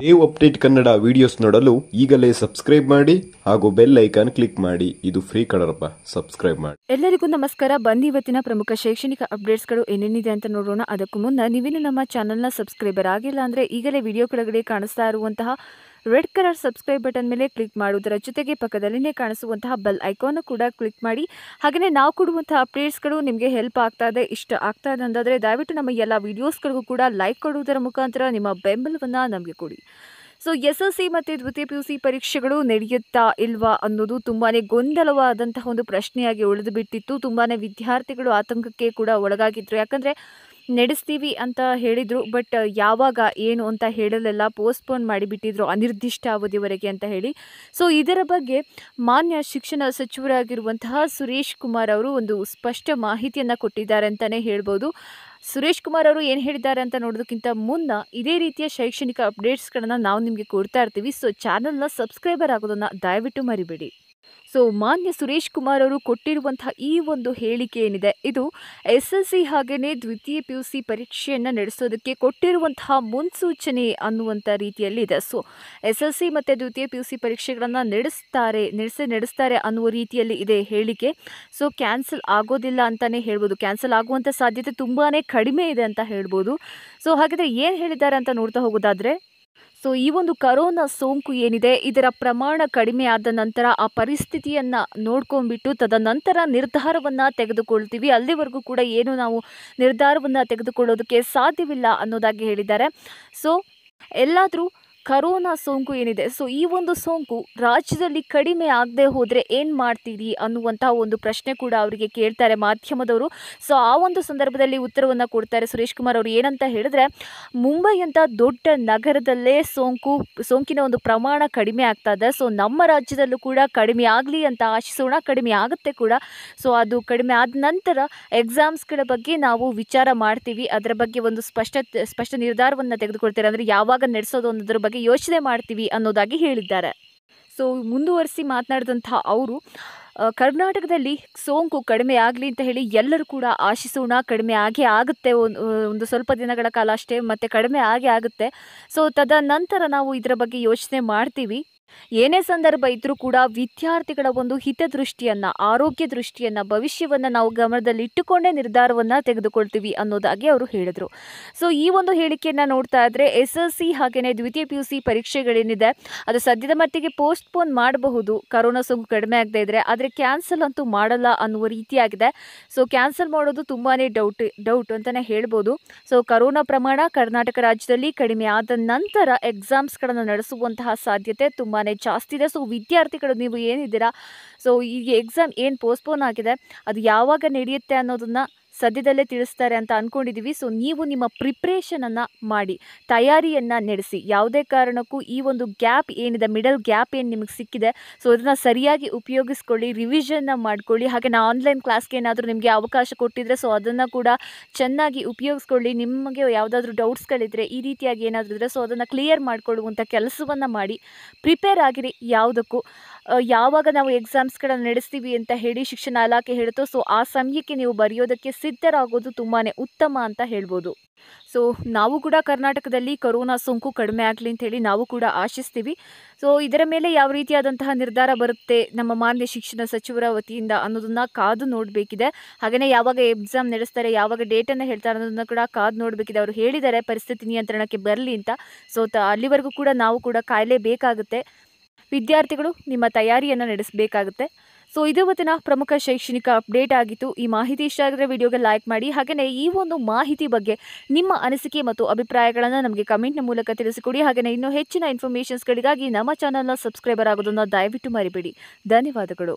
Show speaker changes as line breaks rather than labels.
Dev update Kannada videos ನೋಡಲು ಈಗಲೇ subscribe ಮಾಡಿ ಹಾಗೂ ಬೆಲ್ ಐಕಾನ್ ಕ್ಲಿಕ್ ಮಾಡಿ ಇದು ಫ್ರೀ ಕಡರಪ್ಪ ಸಬ್ಸ್ಕ್ರೈಬ್ ಮಾಡಿ ಎಲ್ಲರಿಗೂ ನಮಸ್ಕಾರ ಬಂದಿ ಇವತ್ತಿನ ಪ್ರಮುಖ ಶೈಕ್ಷಣಿಕ ಅಪ್ಡೇಟ್ಸ್ಗಳು ಏನೇನಿದೆ ಅಂತ ನೋಡೋಣ ಅದಕ್ಕೂ ಮುನ್ನ ನೀವೇನು ನಮ್ಮ ಚಾನಲ್ನ ಸಬ್ಸ್ಕ್ರೈಬರ್ ಆಗಿಲ್ಲ ಅಂದರೆ ಈಗಲೇ ವಿಡಿಯೋ ಕೆಳಗಡೆ ಕಾಣಿಸ್ತಾ ಇರುವಂತಹ ರೆಡ್ ಕಲರ್ ಸಬ್ಸ್ಕ್ರೈಬ್ ಬಟನ್ ಮೇಲೆ ಕ್ಲಿಕ್ ಮಾಡುವುದರ ಜೊತೆಗೆ ಪಕ್ಕದಲ್ಲಿನೇ ಕಾಣಿಸುವಂತಹ ಬೆಲ್ ಐಕಾನ್ ಕೂಡ ಕ್ಲಿಕ್ ಮಾಡಿ ಹಾಗೆಯೇ ನಾವು ಕೊಡುವಂತಹ ಅಪ್ಡೇಟ್ಸ್ಗಳು ನಿಮಗೆ ಹೆಲ್ಪ್ ಆಗ್ತಾ ಇದೆ ಇಷ್ಟ ಆಗ್ತಾ ಇದೆ ಅಂದರೆ ದಯವಿಟ್ಟು ನಮ್ಮ ಎಲ್ಲ ವೀಡಿಯೋಸ್ಗಳಿಗೂ ಕೂಡ ಲೈಕ್ ಕೊಡುವುದರ ಮುಖಾಂತರ ನಿಮ್ಮ ಬೆಂಬಲವನ್ನು ನಮಗೆ ಕೊಡಿ ಸೊ ಎಸ್ ಎಲ್ ಸಿ ಮತ್ತು ದ್ವಿತೀಯ ಪಿ ಯು ಸಿ ಪರೀಕ್ಷೆಗಳು ನಡೆಯುತ್ತಾ ಇಲ್ವಾ ಅನ್ನೋದು ತುಂಬಾ ಗೊಂದಲವಾದಂತಹ ಒಂದು ಪ್ರಶ್ನೆಯಾಗಿ ಉಳಿದು ಬಿಟ್ಟಿತ್ತು ತುಂಬಾ ವಿದ್ಯಾರ್ಥಿಗಳು ಆತಂಕಕ್ಕೆ ಕೂಡ ಒಳಗಾಗಿದ್ದರು ಯಾಕಂದರೆ ನಡೆಸ್ತೀವಿ ಅಂತ ಹೇಳಿದರು ಬಟ್ ಯಾವಾಗ ಏನು ಅಂತ ಹೇಳಲೆಲ್ಲ ಪೋಸ್ಟ್ಪೋನ್ ಮಾಡಿಬಿಟ್ಟಿದ್ರು ಅನಿರ್ದಿಷ್ಟ ಅವಧಿವರೆಗೆ ಅಂತ ಹೇಳಿ ಸೊ ಇದರ ಬಗ್ಗೆ ಮಾನ್ಯ ಶಿಕ್ಷಣ ಸಚಿವರಾಗಿರುವಂತಹ ಸುರೇಶ್ ಕುಮಾರ್ ಅವರು ಒಂದು ಸ್ಪಷ್ಟ ಮಾಹಿತಿಯನ್ನು ಕೊಟ್ಟಿದ್ದಾರೆ ಅಂತಲೇ ಹೇಳ್ಬೋದು ಸುರೇಶ್ ಕುಮಾರ್ ಅವರು ಏನು ಹೇಳಿದ್ದಾರೆ ಅಂತ ನೋಡೋದಕ್ಕಿಂತ ಮುನ್ನ ಇದೇ ರೀತಿಯ ಶೈಕ್ಷಣಿಕ ಅಪ್ಡೇಟ್ಸ್ಗಳನ್ನು ನಾವು ನಿಮಗೆ ಕೊಡ್ತಾ ಇರ್ತೀವಿ ಸೊ ಚಾನಲ್ನ ಸಬ್ಸ್ಕ್ರೈಬರ್ ಆಗೋದನ್ನು ದಯವಿಟ್ಟು ಮರಿಬೇಡಿ ಸೊ ಮಾನ್ಯ ಸುರೇಶ್ ಕುಮಾರ್ ಅವರು ಕೊಟ್ಟಿರುವಂತಹ ಈ ಒಂದು ಹೇಳಿಕೆ ಏನಿದೆ ಇದು ಎಸ್ ಎಲ್ ಸಿ ಹಾಗೆಯೇ ದ್ವಿತೀಯ ಪಿ ಯು ಸಿ ಪರೀಕ್ಷೆಯನ್ನು ನಡೆಸೋದಕ್ಕೆ ಕೊಟ್ಟಿರುವಂತಹ ಮುನ್ಸೂಚನೆ ಅನ್ನುವಂಥ ರೀತಿಯಲ್ಲಿ ಇದೆ ಸೊ ಎಸ್ ಎಲ್ ಸಿ ಮತ್ತು ದ್ವಿತೀಯ ಪಿ ಯು ಸಿ ಪರೀಕ್ಷೆಗಳನ್ನು ನಡೆಸ್ತಾರೆ ನಡೆಸಿ ನಡೆಸ್ತಾರೆ ಅನ್ನುವ ರೀತಿಯಲ್ಲಿ ಇದೆ ಹೇಳಿಕೆ ಸೊ ಕ್ಯಾನ್ಸಲ್ ಆಗೋದಿಲ್ಲ ಅಂತಲೇ ಹೇಳ್ಬೋದು ಕ್ಯಾನ್ಸಲ್ ಆಗುವಂಥ ಸಾಧ್ಯತೆ ತುಂಬಾ ಕಡಿಮೆ ಇದೆ ಅಂತ ಹೇಳ್ಬೋದು ಸೊ ಹಾಗಿದ್ರೆ ಏನು ಹೇಳಿದ್ದಾರೆ ಅಂತ ನೋಡ್ತಾ ಹೋಗೋದಾದರೆ ಸೊ ಈ ಒಂದು ಕರೋನಾ ಸೋಂಕು ಏನಿದೆ ಇದರ ಪ್ರಮಾಣ ಕಡಿಮೆ ಆದ ನಂತರ ಆ ಪರಿಸ್ಥಿತಿಯನ್ನು ನೋಡ್ಕೊಂಡ್ಬಿಟ್ಟು ತದನಂತರ ನಿರ್ಧಾರವನ್ನು ತೆಗೆದುಕೊಳ್ತೀವಿ ಅಲ್ಲಿವರೆಗೂ ಕೂಡ ಏನು ನಾವು ನಿರ್ಧಾರವನ್ನು ತೆಗೆದುಕೊಳ್ಳೋದಕ್ಕೆ ಸಾಧ್ಯವಿಲ್ಲ ಅನ್ನೋದಾಗಿ ಹೇಳಿದ್ದಾರೆ ಸೊ ಎಲ್ಲಾದರೂ ಕರೋನಾ ಸೋಂಕು ಏನಿದೆ ಸೊ ಈ ಒಂದು ಸೋಂಕು ರಾಜ್ಯದಲ್ಲಿ ಕಡಿಮೆ ಆಗದೆ ಹೋದರೆ ಏನು ಮಾಡ್ತೀರಿ ಅನ್ನುವಂತಹ ಒಂದು ಪ್ರಶ್ನೆ ಕೂಡ ಅವರಿಗೆ ಕೇಳ್ತಾರೆ ಮಾಧ್ಯಮದವರು ಸೊ ಆ ಒಂದು ಸಂದರ್ಭದಲ್ಲಿ ಉತ್ತರವನ್ನು ಕೊಡ್ತಾರೆ ಸುರೇಶ್ ಕುಮಾರ್ ಅವರು ಏನಂತ ಹೇಳಿದ್ರೆ ಮುಂಬೈ ಅಂತ ದೊಡ್ಡ ನಗರದಲ್ಲೇ ಸೋಂಕು ಸೋಂಕಿನ ಒಂದು ಪ್ರಮಾಣ ಕಡಿಮೆ ಆಗ್ತಾ ಇದೆ ಸೊ ನಮ್ಮ ರಾಜ್ಯದಲ್ಲೂ ಕೂಡ ಕಡಿಮೆ ಆಗಲಿ ಅಂತ ಆಶಿಸೋಣ ಕಡಿಮೆ ಆಗುತ್ತೆ ಕೂಡ ಸೊ ಅದು ಕಡಿಮೆ ಆದ ನಂತರ ಎಕ್ಸಾಮ್ಸ್ಗಳ ಬಗ್ಗೆ ನಾವು ವಿಚಾರ ಮಾಡ್ತೀವಿ ಅದರ ಬಗ್ಗೆ ಒಂದು ಸ್ಪಷ್ಟ ಸ್ಪಷ್ಟ ನಿರ್ಧಾರವನ್ನು ತೆಗೆದುಕೊಳ್ತಾರೆ ಅಂದರೆ ಯಾವಾಗ ನಡೆಸೋದು ಅನ್ನೋದ್ರ ಬಗ್ಗೆ ಬಗ್ಗೆ ಯೋಚನೆ ಮಾಡ್ತೀವಿ ಅನ್ನೋದಾಗಿ ಹೇಳಿದ್ದಾರೆ ಸೊ ಮುಂದುವರಿಸಿ ಮಾತನಾಡಿದಂಥ ಅವರು ಕರ್ನಾಟಕದಲ್ಲಿ ಸೋಂಕು ಕಡಿಮೆ ಆಗಲಿ ಅಂತ ಹೇಳಿ ಎಲ್ಲರೂ ಕೂಡ ಆಶಿಸೋಣ ಕಡಿಮೆ ಆಗೇ ಆಗುತ್ತೆ ಒಂದು ಸ್ವಲ್ಪ ದಿನಗಳ ಕಾಲ ಅಷ್ಟೇ ಮತ್ತೆ ಕಡಿಮೆ ಆಗೇ ಆಗುತ್ತೆ ಸೊ ತದನಂತರ ನಾವು ಇದರ ಬಗ್ಗೆ ಯೋಚನೆ ಮಾಡ್ತೀವಿ ಏನೇ ಸಂದರ್ಭ ಇದ್ರೂ ಕೂಡ ವಿದ್ಯಾರ್ಥಿಗಳ ಒಂದು ಹಿತದೃಷ್ಟಿಯನ್ನ ಆರೋಗ್ಯ ದೃಷ್ಟಿಯನ್ನ ಭವಿಷ್ಯವನ್ನ ನಾವು ಗಮನದಲ್ಲಿಟ್ಟುಕೊಂಡೇ ನಿರ್ಧಾರವನ್ನ ತೆಗೆದುಕೊಳ್ತೀವಿ ಅನ್ನೋದಾಗಿ ಅವರು ಹೇಳಿದ್ರು ಸೊ ಈ ಒಂದು ಹೇಳಿಕೆಯನ್ನ ನೋಡ್ತಾ ಇದ್ರೆ ಎಸ್ ಎಲ್ ಸಿ ಹಾಗೆಯೇ ದ್ವಿತೀಯ ಪಿ ಯು ಸಿ ಪರೀಕ್ಷೆಗಳೇನಿದೆ ಅದು ಸದ್ಯದ ಮಟ್ಟಿಗೆ ಪೋಸ್ಟ್ಪೋನ್ ಮಾಡಬಹುದು ಕರೋನಾ ಸೋಂಕು ಕಡಿಮೆ ಆಗದೆ ಇದ್ರೆ ಆದ್ರೆ ಕ್ಯಾನ್ಸಲ್ ಅಂತೂ ಮಾಡಲ್ಲ ಅನ್ನುವ ರೀತಿಯಾಗಿದೆ ಸೊ ಕ್ಯಾನ್ಸಲ್ ಮಾಡೋದು ತುಂಬಾನೇ ಡೌಟ್ ಡೌಟ್ ಅಂತಾನೆ ಹೇಳ್ಬೋದು ಸೊ ಕರೋನಾ ಪ್ರಮಾಣ ಕರ್ನಾಟಕ ರಾಜ್ಯದಲ್ಲಿ ಕಡಿಮೆ ಆದ ನಂತರ ಎಕ್ಸಾಮ್ಸ್ಗಳನ್ನು ನಡೆಸುವಂತಹ ಸಾಧ್ಯತೆ ತುಂಬ ತುಂಬಾ ಜಾಸ್ತಿ ಇದೆ ಸೊ ವಿದ್ಯಾರ್ಥಿಗಳು ನೀವು ಏನಿದ್ದೀರಾ ಸೊ ಈ ಎಕ್ಸಾಮ್ ಏನು ಪೋಸ್ಟ್ಪೋನ್ ಆಗಿದೆ ಅದು ಯಾವಾಗ ನಡೆಯುತ್ತೆ ಅನ್ನೋದನ್ನು ಸದ್ಯದಲ್ಲೇ ತಿಳಿಸ್ತಾರೆ ಅಂತ ಅಂದ್ಕೊಂಡಿದ್ದೀವಿ ಸೊ ನೀವು ನಿಮ್ಮ ಪ್ರಿಪ್ರೇಷನನ್ನು ಮಾಡಿ ತಯಾರಿಯನ್ನು ನಡೆಸಿ ಯಾವುದೇ ಕಾರಣಕ್ಕೂ ಈ ಒಂದು ಗ್ಯಾಪ್ ಏನಿದೆ ಮಿಡಲ್ ಗ್ಯಾಪ್ ಏನು ನಿಮಗೆ ಸಿಕ್ಕಿದೆ ಸೊ ಅದನ್ನು ಸರಿಯಾಗಿ ಉಪಯೋಗಿಸ್ಕೊಳ್ಳಿ ರಿವಿಷನ್ನ ಮಾಡ್ಕೊಳ್ಳಿ ಹಾಗೆ ನಾ ಆನ್ಲೈನ್ ಕ್ಲಾಸ್ಗೆ ಏನಾದರೂ ನಿಮಗೆ ಅವಕಾಶ ಕೊಟ್ಟಿದ್ದರೆ ಸೊ ಅದನ್ನು ಕೂಡ ಚೆನ್ನಾಗಿ ಉಪಯೋಗಿಸ್ಕೊಳ್ಳಿ ನಿಮಗೆ ಯಾವುದಾದ್ರೂ ಡೌಟ್ಸ್ಗಳಿದ್ದರೆ ಈ ರೀತಿಯಾಗಿ ಏನಾದರೂ ಇದ್ದರೆ ಸೊ ಅದನ್ನು ಕ್ಲಿಯರ್ ಮಾಡಿಕೊಳ್ಳುವಂಥ ಕೆಲಸವನ್ನು ಮಾಡಿ ಪ್ರಿಪೇರ್ ಆಗಿರಿ ಯಾವುದಕ್ಕೂ ಯಾವಾಗ ನಾವು ಎಕ್ಸಾಮ್ಸ್ಗಳನ್ನು ನಡೆಸ್ತೀವಿ ಅಂತ ಹೇಳಿ ಶಿಕ್ಷಣ ಇಲಾಖೆ ಹೇಳುತ್ತೋ ಸೊ ಆ ಸಮಯಕ್ಕೆ ನೀವು ಬರೆಯೋದಕ್ಕೆ ಸಿದ್ಧರಾಗೋದು ತುಂಬಾ ಉತ್ತಮ ಅಂತ ಹೇಳ್ಬೋದು ಸೊ ನಾವು ಕೂಡ ಕರ್ನಾಟಕದಲ್ಲಿ ಕೊರೋನಾ ಸೋಂಕು ಕಡಿಮೆ ಆಗಲಿ ಅಂತ ಹೇಳಿ ನಾವು ಕೂಡ ಆಶಿಸ್ತೀವಿ ಸೊ ಇದರ ಮೇಲೆ ಯಾವ ರೀತಿಯಾದಂತಹ ನಿರ್ಧಾರ ಬರುತ್ತೆ ನಮ್ಮ ಮಾನ್ಯ ಶಿಕ್ಷಣ ಸಚಿವರ ವತಿಯಿಂದ ಅನ್ನೋದನ್ನ ಕಾದು ನೋಡಬೇಕಿದೆ ಹಾಗೆಯೇ ಯಾವಾಗ ಎಕ್ಸಾಮ್ ನಡೆಸ್ತಾರೆ ಯಾವಾಗ ಡೇಟನ್ನು ಹೇಳ್ತಾರೆ ಅನ್ನೋದನ್ನ ಕೂಡ ಕಾದು ನೋಡಬೇಕಿದೆ ಅವರು ಹೇಳಿದ್ದಾರೆ ಪರಿಸ್ಥಿತಿ ನಿಯಂತ್ರಣಕ್ಕೆ ಬರಲಿ ಅಂತ ಸೊ ಅಲ್ಲಿವರೆಗೂ ಕೂಡ ನಾವು ಕೂಡ ಕಾಯಲೇಬೇಕಾಗುತ್ತೆ ವಿದ್ಯಾರ್ಥಿಗಳು ನಿಮ್ಮ ತಯಾರಿಯನ್ನು ನಡೆಸಬೇಕಾಗುತ್ತೆ ಸೊ ಇದು ಪ್ರಮುಖ ಶೈಕ್ಷಣಿಕ ಅಪ್ಡೇಟ್ ಆಗಿತ್ತು ಈ ಮಾಹಿತಿ ಇಷ್ಟ ಆಗಿದ್ರೆ ವಿಡಿಯೋಗೆ ಲೈಕ್ ಮಾಡಿ ಹಾಗೆಯೇ ಈ ಒಂದು ಮಾಹಿತಿ ಬಗ್ಗೆ ನಿಮ್ಮ ಅನಿಸಿಕೆ ಮತ್ತು ಅಭಿಪ್ರಾಯಗಳನ್ನು ನಮಗೆ ಕಮೆಂಟ್ನ ಮೂಲಕ ತಿಳಿಸಿಕೊಡಿ ಹಾಗೆಯೇ ಇನ್ನೂ ಹೆಚ್ಚಿನ ಇನ್ಫಾರ್ಮೇಷನ್ಸ್ಗಳಿಗಾಗಿ ನಮ್ಮ ಚಾನಲ್ನ ಸಬ್ಸ್ಕ್ರೈಬರ್ ಆಗೋದನ್ನು ದಯವಿಟ್ಟು ಮರಿಬೇಡಿ ಧನ್ಯವಾದಗಳು